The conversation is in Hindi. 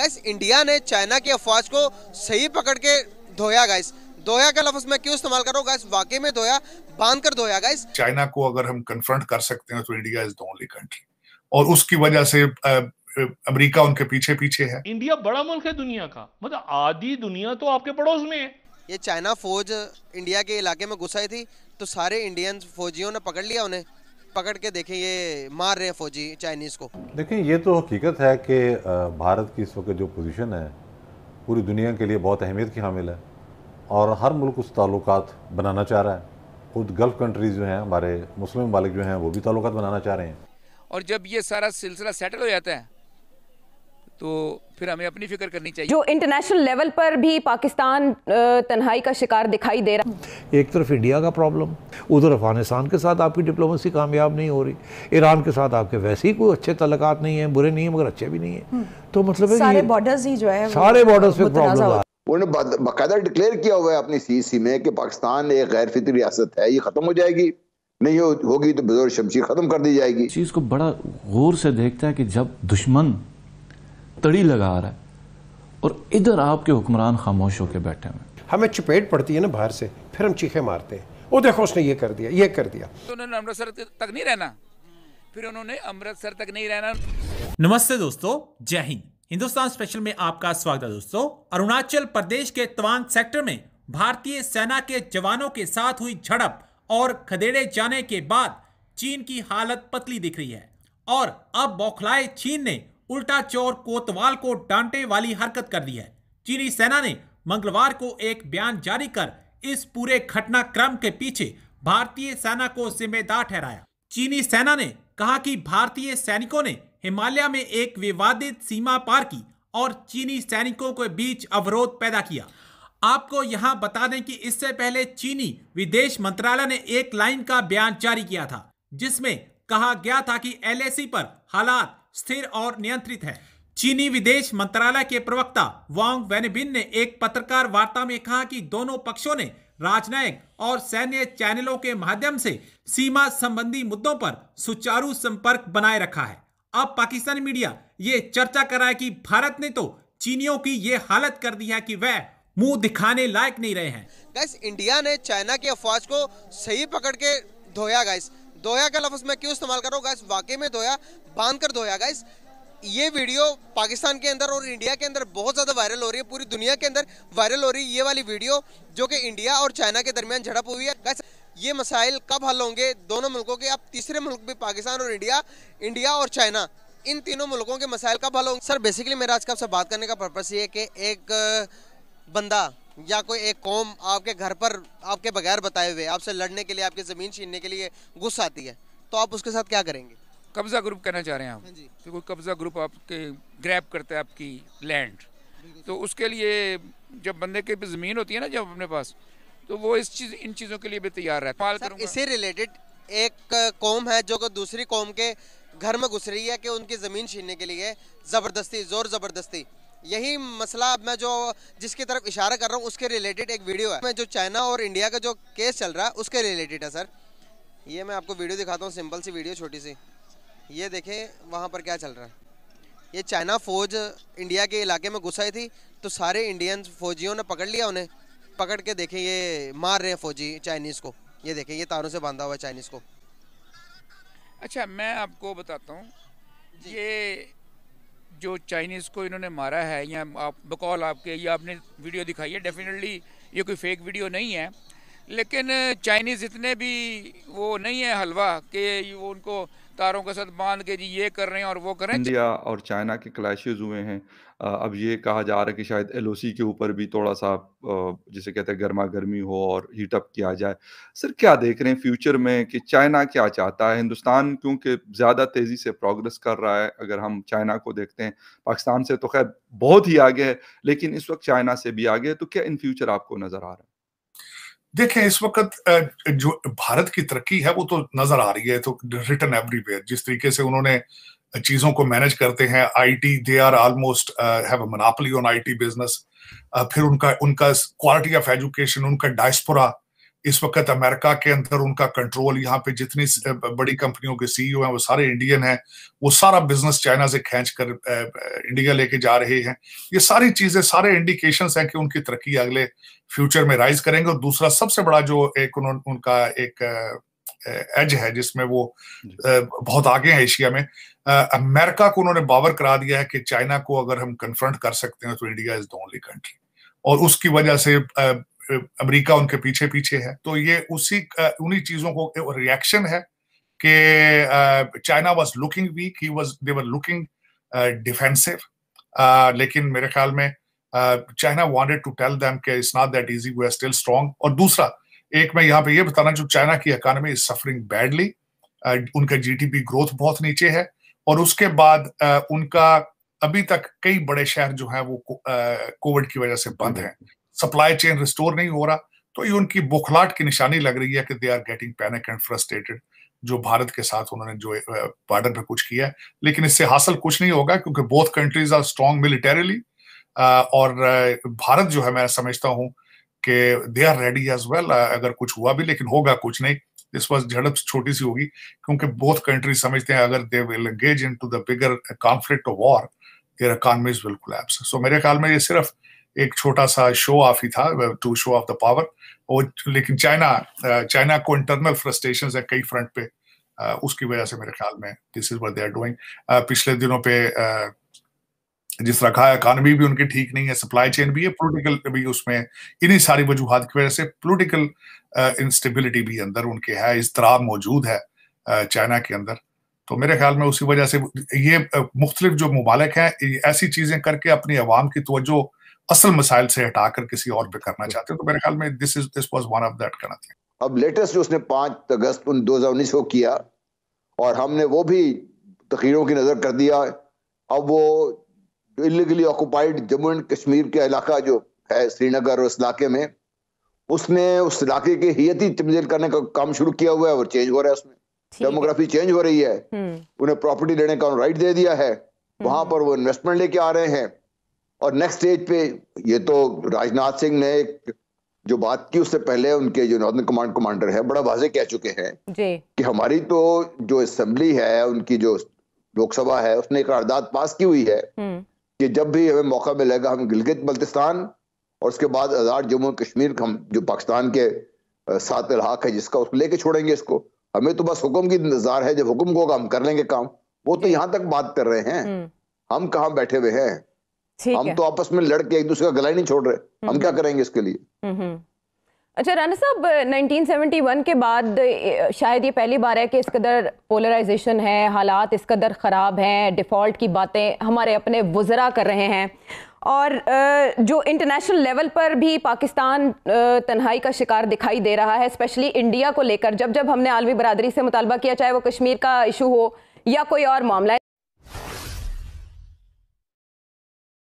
गैस इंडिया ने चाइना की अफवाज को सही पकड़ के धोया गैस धोया का लफ्ज मैं क्यों इस्तेमाल कर रहा हूँ गाइस वाकई में धोया बांध कर धोया गाइस चाइना को अगर हम कन्फ्रंट कर सकते हैं तो India is the only country और उसकी वजह से अमेरिका उनके पीछे पीछे है इंडिया बड़ा मुल्क है दुनिया का मतलब आधी दुनिया तो आपके पड़ोस में है ये चाइना फौज इंडिया के इलाके में घुसाई थी तो सारे इंडियन फौजियों ने पकड़ लिया उन्हें पकड़ के देखें ये मार रहे हैं फौजी चाइनीज को देखें ये तो हकीकत है कि भारत की इस वक्त जो पोजीशन है पूरी दुनिया के लिए बहुत अहमियत की हामिल है और हर मुल्क उस ताल्लुक बनाना चाह रहा है खुद गल्फ़ कंट्रीज़ जो हैं हमारे मुस्लिम मालिक जो हैं वो भी ताल्लुक बनाना चाह रहे हैं और जब ये सारा सिलसिला सेटल हो जाता है तो फिर हमें अपनी फिक्र करनी चाहिए जो इंटरनेशनल लेवल पर भी पाकिस्तान तन्हाई का शिकार दिखाई दे रहा एक तरफ इंडिया का प्रॉब्लम उधर अफगानिस्तान के साथ आपकी डिप्लोमेसी कामयाब नहीं हो रही ईरान के साथ आपके वैसे ही कोई अच्छे तलक नहीं है बुरे नहीं है मगर अच्छे भी नहीं है हम्म। तो मतलब सारे बॉर्डर ही जो है सारे पे प्रॉब्लम उन्होंने बाकायदा डिक्लेयर किया हुआ है अपनी सी सी में कि पाकिस्तान एक गैर फितरी रियासत है ये खत्म हो जाएगी नहीं होगी तो बजोर शमशीर खत्म कर दी जाएगी चीज को बड़ा गौर से देखता है कि जब दुश्मन तड़ी लगा रहा है और इधर आपके हुक्मरान खामोश होकर बैठे हुए हमें चपेट पड़ती है ना बाहर से फिर हम चीखे मारते हैं वो देखो उसने ये कर दिया ये कर दिया तो उन्होंने अमृतसर तक नहीं रहना फिर उन्होंने अमृतसर तक नहीं रहना नमस्ते दोस्तों जय हिंद हिंदुस्तान स्पेशल में आपका स्वागत है दोस्तों अरुणाचल प्रदेश के तवांग सेक्टर में भारतीय सेना के जवानों के साथ हुई झड़प और खदेड़े जाने के बाद चीन की हालत पतली दिख रही है और अब बौखलाए चीन ने उल्टा चोर कोतवाल को डांटे वाली हरकत कर दी है चीनी सेना ने मंगलवार को एक बयान जारी कर इस पूरे घटनाक्रम के पीछे भारतीय सेना को जिम्मेदार ठहराया चीनी सेना ने कहा कि भारतीय सैनिकों ने हिमालय में एक विवादित सीमा पार की और चीनी सैनिकों के बीच अवरोध पैदा किया आपको यहां बता दें कि इससे पहले चीनी विदेश मंत्रालय ने एक लाइन का बयान जारी किया था जिसमें कहा गया था कि एलएसी पर हालात स्थिर और नियंत्रित है चीनी विदेश मंत्रालय के प्रवक्ता वांग वेनबिन ने एक पत्रकार वार्ता में कहा कि दोनों पक्षों ने राजनयिक और सैन्य चैनलों के माध्यम से सीमा संबंधी मुद्दों पर सुचारू संपर्क बनाए रखा है अब पाकिस्तानी मीडिया ये चर्चा कर रहा है कि भारत ने तो चीनियों की ये हालत कर दी है कि वह मुंह दिखाने लायक नहीं रहे हैं इंडिया ने चाइना की अफवाज को सही पकड़ के धोया गाइस धोया का लफ्ज़ मैं क्यों इस्तेमाल कर रहा हूँ गाइस वाकई में धोया बांध कर धोया गाइस ये वीडियो पाकिस्तान के अंदर और इंडिया के अंदर बहुत ज़्यादा वायरल हो रही है पूरी दुनिया के अंदर वायरल हो रही है ये वाली वीडियो जो कि इंडिया और चाइना के दरमियान झड़प हुई है गाइस ये मसाइल कब हल होंगे दोनों मुल्कों के अब तीसरे मुल्क भी पाकिस्तान और इंडिया इंडिया और चाइना इन तीनों मुल्कों के मसाइल कब हल होंगे सर बेसिकली मेरा आज का आपसे बात करने का पर्पज़ ये है कि एक बंदा या कोई एक कौम आपके घर पर आपके बगैर बताए हुए आपसे लड़ने के लिए आपकी ज़मीन छीनने के लिए गुस्सा आती है तो आप उसके साथ क्या करेंगे कब्ज़ा ग्रुप कहना चाह रहे हैं आप हाँ जी तो कोई कब्ज़ा ग्रुप आपके ग्रैप करता है आपकी लैंड तो उसके लिए जब बंदे के ज़मीन होती है ना जब अपने पास तो वो इस चीज़ इन चीज़ों के लिए भी तैयार रहता है इसी रिलेटेड एक कौम है जो दूसरी कौम के घर में घुस रही है कि उनकी ज़मीन छीनने के लिए ज़बरदस्ती ज़ोर ज़बरदस्ती यही मसला मैं जो जिसकी तरफ इशारा कर रहा हूँ उसके रिलेटेड एक वीडियो है मैं जो चाइना और इंडिया का जो केस चल रहा है उसके रिलेटेड है सर ये मैं आपको वीडियो दिखाता हूँ सिंपल सी वीडियो छोटी सी ये देखें वहाँ पर क्या चल रहा है ये चाइना फ़ौज इंडिया के इलाके में घुस आई थी तो सारे इंडियन फौजियों ने पकड़ लिया उन्हें पकड़ के देखें ये मार रहे हैं फौजी चाइनीज़ को ये देखें ये तारों से बांधा हुआ है चाइनीज़ को अच्छा मैं आपको बताता हूँ ये जो चाइनीज़ को इन्होंने मारा है या आप बकौल आपके या आपने वीडियो दिखाई है डेफिनेटली ये कोई फेक वीडियो नहीं है लेकिन चाइनीज़ इतने भी वो नहीं है हलवा कि वो उनको कारों के साथ बांध के जी ये कर रहे हैं और वो कर रहे हैं इंडिया और चाइना के क्लैशेज हुए हैं अब ये कहा जा रहा है कि शायद एल के ऊपर भी थोड़ा सा जिसे कहते हैं गर्मा गर्मी हो और हीटअप किया जाए सर क्या देख रहे हैं फ्यूचर में कि चाइना क्या चाहता है हिंदुस्तान क्योंकि ज़्यादा तेज़ी से प्रोग्रेस कर रहा है अगर हम चाइना को देखते हैं पाकिस्तान से तो खैर बहुत ही आगे है लेकिन इस वक्त चाइना से भी आगे है तो क्या इन फ्यूचर आपको नज़र आ रहा है देखें इस वक्त जो भारत की तरक्की है वो तो नजर आ रही है तो रिटर्न एवरीवेयर जिस तरीके से उन्होंने चीजों को मैनेज करते हैं IT they are almost have monopoly on IT business फिर उनका उनका क्वालिटी ऑफ एजुकेशन उनका डायस्पोरा इस वक्त अमेरिका के अंदर उनका कंट्रोल यहाँ पे जितनी बड़ी कंपनियों के सीईओ e हैं वो सारे इंडियन हैं वो सारा बिजनेस चाइना से खींच कर इंडिया लेके जा रहे हैं ये सारी चीजें सारे इंडिकेशन हैं कि उनकी तरक्की अगले फ्यूचर में राइज करेंगे और दूसरा सबसे बड़ा जो एक उन, उनका एक एज है जिसमें वो बहुत आगे है एशिया में अमेरिका को उन्होंने बावर करा दिया है कि चाइना को अगर हम कन्फ्रंट कर सकते हैं तो India is the only country और उसकी वजह से अमेरिका उनके पीछे पीछे है तो ये उसी उन्हीं चीजों को रिएक्शन है कि China was looking weak he was they were looking defensive लेकिन मेरे ख्याल में China wanted to tell them कि it's not that easy we are still strong और दूसरा एक मैं यहाँ पे ये बताना जो चाइना की इकानमी इज सफरिंग बैडली उनका जीडीपी ग्रोथ बहुत नीचे है और उसके बाद उनका अभी तक कई बड़े शहर जो हैं वो कोविड की वजह से बंद हैं सप्लाई चेन रिस्टोर नहीं हो रहा तो ये उनकी बुखलाट की निशानी लग रही है कि they are getting panic and frustrated जो भारत के साथ उन्होंने जो बॉर्डर पे कुछ किया है लेकिन इससे हासिल कुछ नहीं होगा क्योंकि both countries are strong militarily और भारत जो है मैं समझता हूँ कि they are ready as well अगर कुछ हुआ भी लेकिन होगा कुछ नहीं दिस वॉज झड़प छोटी सी होगी क्योंकि बोथ कंट्री समझते हैं अगर they will engage into the bigger conflict war their economies will collapse so मेरे ख्याल में ये सिर्फ एक छोटा सा शो ऑफ ही था to show off the power और लेकिन चाइना चाइना uh, को इंटरनल फ्रस्ट्रेशन है कई फ्रंट पे uh, उसकी वजह से मेरे ख्याल में this is where they are doing पिछले दिनों पे uh, जिस तरह का इकानमी भी उनकी ठीक नहीं है सप्लाई चेन भी है पोलिटिकल भी उसमें इन्हीं सारी वजूहत की वजह से पोलिटिकल इंस्टेबिलिटी भी अंदर उनके है इसतराब मौजूद है चाइना के अंदर तो मेरे ख्याल में उसी वजह से ये मुख्तलिफ जो ममालिक हैं ऐसी चीज़ें करके अपनी आवाम की तोज्जो असल मिसाइल से हटाकर किसी और पे करना अच्छा। चाहते हैं तो मेरे ख्याल में this is this was one of that kind of thing अब लेटेस्ट जो उसने 5 अगस्त 2019 को किया और हमने वो भी तखीरों की नज़र कर दिया अब वो जो illegally occupied Jammu and Kashmir के इलाका जो है श्रीनगर और उस इलाके में उसने उस इलाके के हियत ही तब्दील करने का काम शुरू किया हुआ है और चेंज हो रहा है उसमें डेमोग्राफी चेंज हो रही है हम्म। उन्हें प्रॉपर्टी लेने का राइट दे दिया है हम्म। वहां पर वो इन्वेस्टमेंट लेके आ रहे हैं और नेक्स्ट स्टेज पे ये तो राजनाथ सिंह ने जो बात की उससे पहले उनके जो नॉर्दर्न कमांड कमांडर है बड़ा वाजे कह चुके हैं कि हमारी तो जो असेंबली है उनकी जो लोकसभा है उसने करारदाद पास की हुई है हम्म। कि जब भी हमें मौका मिलेगा हम गिलगित बल्तिस्तान और उसके बाद आजाद जम्मू कश्मीर हम जो पाकिस्तान के साथ लाक है जिसका उसको लेके छोड़ेंगे इसको हमें तो बस हुक्म की इंतजार है जब हुक्म होगा हम कर लेंगे काम वो तो यहाँ तक बात कर रहे हैं हम्म। हम कहाँ बैठे हुए हैं हम तो आपस में लड़के एक दूसरे का गला ही नहीं छोड़ रहे हम्म। हम क्या करेंगे इसके लिए हम्म, हम्म। अच्छा राना साहब 1971 के बाद शायद ये पहली बार है कि इस कदर पोलराइजेशन है हालात इस कदर ख़राब हैं डिफ़ॉल्ट की बातें हमारे अपने वज़रा कर रहे हैं और जो इंटरनेशनल लेवल पर भी पाकिस्तान तन्हाई का शिकार दिखाई दे रहा है स्पेशली इंडिया को लेकर जब जब हमने आलमी बरदरी से मुतालबा किया चाहे वो कश्मीर का इशू हो या कोई और मामला